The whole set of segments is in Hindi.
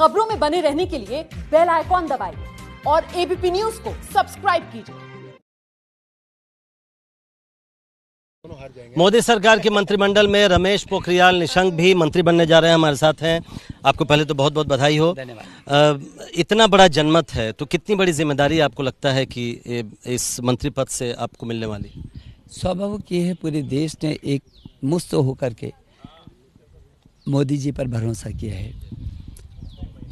खबरों में बने रहने के लिए बेल आइकॉन दबाइए और एबीपी न्यूज को सब्सक्राइब कीजिए मोदी सरकार के मंत्रिमंडल में रमेश पोखरियाल निशंक भी मंत्री बनने जा रहे हैं हमारे साथ हैं आपको पहले तो बहुत बहुत बधाई हो आ, इतना बड़ा जनमत है तो कितनी बड़ी जिम्मेदारी आपको लगता है कि इस मंत्री पद से आपको मिलने वाली स्वभाव की है पूरे देश ने एक मुस्त होकर के मोदी जी पर भरोसा किया है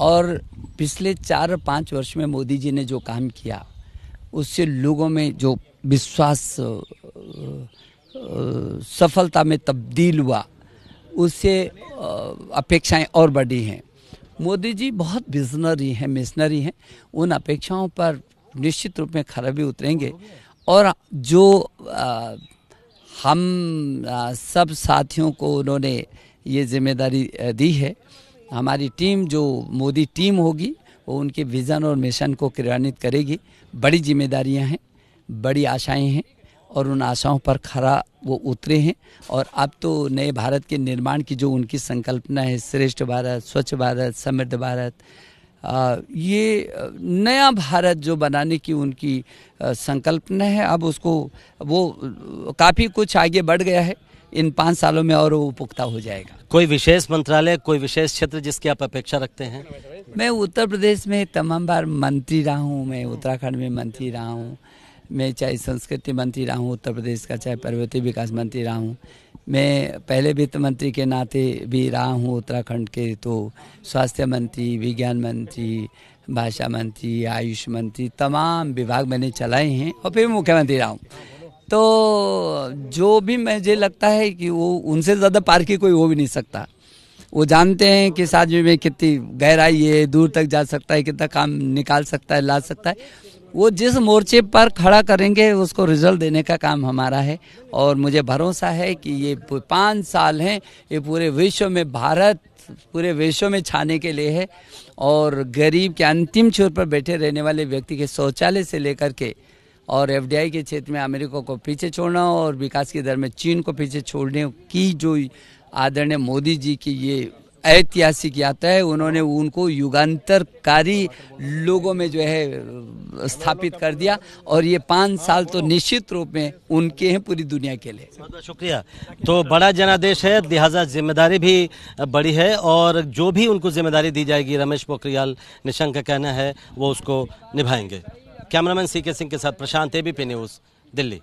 और पिछले चार पाँच वर्ष में मोदी जी ने जो काम किया उससे लोगों में जो विश्वास सफलता में तब्दील हुआ उससे अपेक्षाएं और बढ़ी हैं मोदी जी बहुत बिजनरी हैं मिशनरी हैं उन अपेक्षाओं पर निश्चित रूप में खरा भी उतरेंगे और जो आ, हम आ, सब साथियों को उन्होंने ये जिम्मेदारी दी है हमारी टीम जो मोदी टीम होगी वो उनके विज़न और मिशन को क्रियान्वित करेगी बड़ी जिम्मेदारियां हैं बड़ी आशाएं हैं और उन आशाओं पर खरा वो उतरे हैं और अब तो नए भारत के निर्माण की जो उनकी संकल्पना है श्रेष्ठ भारत स्वच्छ भारत समृद्ध भारत आ, ये नया भारत जो बनाने की उनकी संकल्पना है अब उसको वो काफ़ी कुछ आगे बढ़ गया है इन पाँच सालों में और वो पुख्ता हो जाएगा कोई विशेष मंत्रालय कोई विशेष क्षेत्र जिसकी आप अपेक्षा रखते हैं मैं उत्तर प्रदेश में तमाम बार मंत्री रहा हूँ मैं उत्तराखंड में मंत्री रहा हूँ मैं चाहे संस्कृति मंत्री रहा हूँ उत्तर प्रदेश का चाहे पर्वतीय विकास मंत्री रहा हूँ मैं पहले वित्त मंत्री के नाते भी रहा हूँ उत्तराखंड के तो स्वास्थ्य मंत्री विज्ञान मंत्री भाषा मंत्री आयुष मंत्री तमाम विभाग मैंने चलाए हैं और फिर मुख्यमंत्री रहा हूँ तो जो भी मुझे लगता है कि वो उनसे ज़्यादा पार की कोई हो भी नहीं सकता वो जानते हैं कि इस आदमी में कितनी गहराई है दूर तक जा सकता है कितना काम निकाल सकता है ला सकता है वो जिस मोर्चे पर खड़ा करेंगे उसको रिजल्ट देने का काम हमारा है और मुझे भरोसा है कि ये पाँच साल हैं ये पूरे विश्व में भारत पूरे विश्व में छाने के लिए है और गरीब के अंतिम छोर पर बैठे रहने वाले व्यक्ति के शौचालय से लेकर के और एफ के क्षेत्र में अमेरिका को पीछे छोड़ना और विकास की दर में चीन को पीछे छोड़ने की जो आदरणीय मोदी जी की ये ऐतिहासिक यात्रा है उन्होंने उनको युगांतरकारी लोगों में जो है स्थापित कर दिया और ये पाँच साल तो निश्चित रूप में उनके हैं पूरी दुनिया के लिए शुक्रिया तो बड़ा जनादेश है लिहाजा जिम्मेदारी भी बड़ी है और जो भी उनको जिम्मेदारी दी जाएगी रमेश पोखरियाल निशंक का कहना है वो उसको निभाएंगे कैमरामैन सी के सिंह के साथ प्रशांत एबीपी न्यूज़ दिल्ली